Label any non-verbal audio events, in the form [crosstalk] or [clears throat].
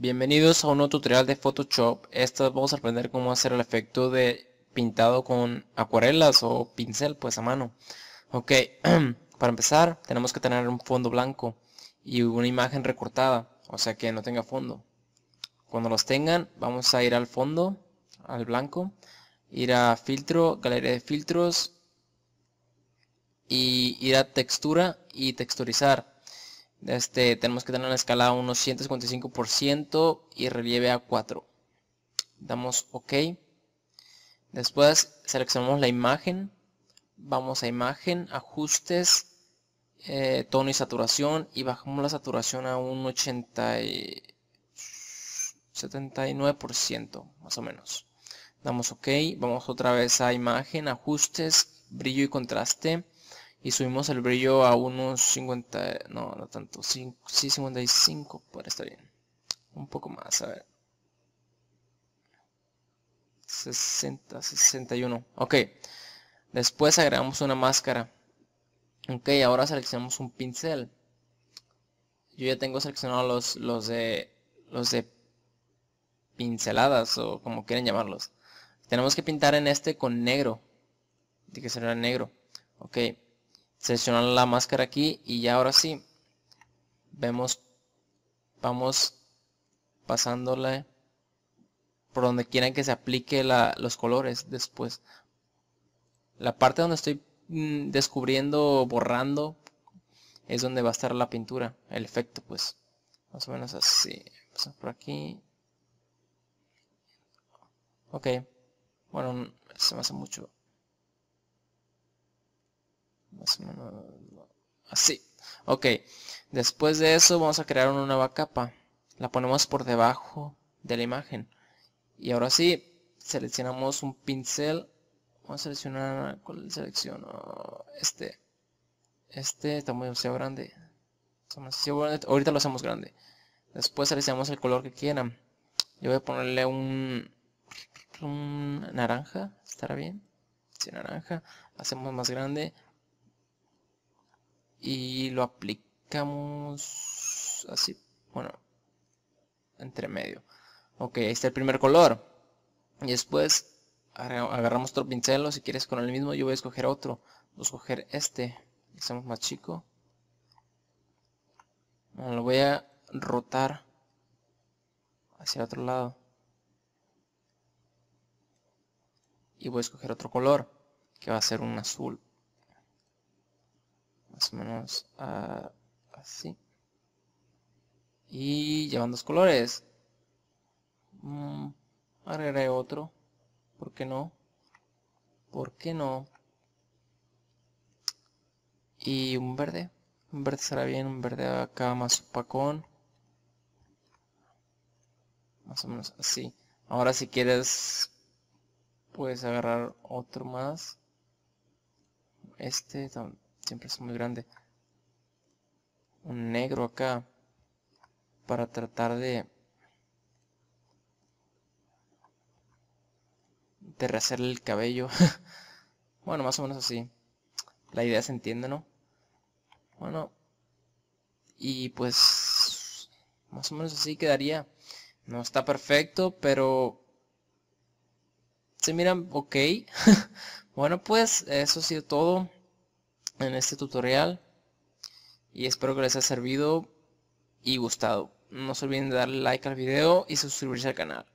Bienvenidos a un nuevo tutorial de Photoshop. Esta vamos a aprender cómo hacer el efecto de pintado con acuarelas o pincel pues a mano. Ok, [clears throat] para empezar tenemos que tener un fondo blanco y una imagen recortada, o sea que no tenga fondo. Cuando los tengan vamos a ir al fondo, al blanco, ir a filtro, galería de filtros y ir a textura y texturizar. Este, tenemos que tener una escala a unos 155% y relieve a 4. Damos OK. Después seleccionamos la imagen. Vamos a imagen, ajustes, eh, tono y saturación y bajamos la saturación a un 80 79% más o menos. Damos OK. Vamos otra vez a imagen, ajustes, brillo y contraste y subimos el brillo a unos 50, no, no tanto, sí, 55, por estar bien. Un poco más, a ver. 60, 61, ok. Después agregamos una máscara. Ok, ahora seleccionamos un pincel. Yo ya tengo seleccionados los, los de los de pinceladas o como quieren llamarlos. Tenemos que pintar en este con negro. De que será negro. Ok seleccionar la máscara aquí y ya ahora sí vemos vamos pasándole por donde quieran que se aplique los colores después la parte donde estoy mm, descubriendo borrando es donde va a estar la pintura el efecto pues más o menos así por aquí ok bueno se me hace mucho Así. Ok. Después de eso vamos a crear una nueva capa. La ponemos por debajo de la imagen. Y ahora sí, seleccionamos un pincel. Vamos a seleccionar... ¿Cuál selecciono? Este. Este está muy demasiado grande. Ahorita lo hacemos grande. Después seleccionamos el color que quieran. Yo voy a ponerle un, un naranja. ¿Estará bien? Sí, naranja. Hacemos más grande y lo aplicamos así, bueno, entre medio. Ok, ahí está el primer color. Y después agarramos otro pincel, si quieres con el mismo yo voy a escoger otro. Voy a escoger este, es más chico. lo voy a rotar hacia el otro lado. Y voy a escoger otro color, que va a ser un azul menos ah, así. Y llevando los colores. Mm, otro. porque no? porque no? Y un verde. Un verde será bien, un verde acá más opacón. Más o menos así. Ahora si quieres puedes agarrar otro más. Este Siempre es muy grande. Un negro acá. Para tratar de... De rehacerle el cabello. [laughs] bueno, más o menos así. La idea se entiende, ¿no? Bueno. Y pues... Más o menos así quedaría. No está perfecto, pero... Se miran ok. [laughs] bueno, pues eso ha sido todo en este tutorial y espero que les haya servido y gustado. No se olviden de darle like al video y suscribirse al canal.